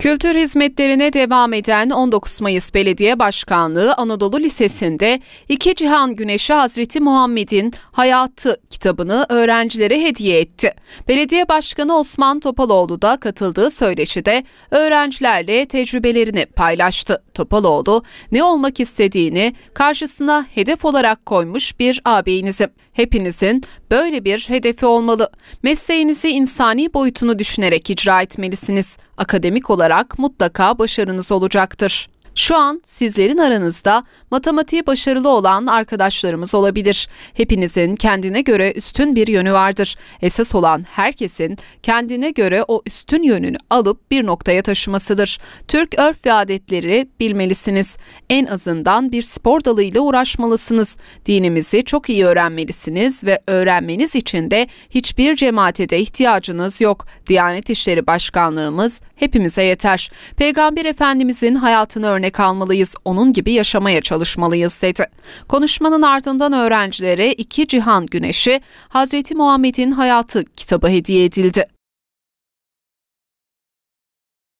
Kültür hizmetlerine devam eden 19 Mayıs Belediye Başkanlığı Anadolu Lisesi'nde İki Cihan Güneşi Hazreti Muhammed'in Hayatı kitabını öğrencilere hediye etti. Belediye Başkanı Osman Topaloğlu da katıldığı söyleşide öğrencilerle tecrübelerini paylaştı. Topaloğlu ne olmak istediğini karşısına hedef olarak koymuş bir ağabeyinizim. Hepinizin böyle bir hedefi olmalı. Mesleğinizi insani boyutunu düşünerek icra etmelisiniz. Akademik olarak olarak mutlaka başarınız olacaktır. Şu an sizlerin aranızda matematiği başarılı olan arkadaşlarımız olabilir. Hepinizin kendine göre üstün bir yönü vardır. Esas olan herkesin kendine göre o üstün yönünü alıp bir noktaya taşımasıdır. Türk örf ve adetleri bilmelisiniz. En azından bir spor dalıyla uğraşmalısınız. Dinimizi çok iyi öğrenmelisiniz ve öğrenmeniz için de hiçbir cemaate de ihtiyacınız yok. Diyanet İşleri Başkanlığımız hepimize yeter. Peygamber Efendimizin hayatını örnek örnek almalıyız, onun gibi yaşamaya çalışmalıyız dedi. Konuşmanın ardından öğrencilere iki cihan güneşi Hazreti Muhammed'in hayatı kitabı hediye edildi.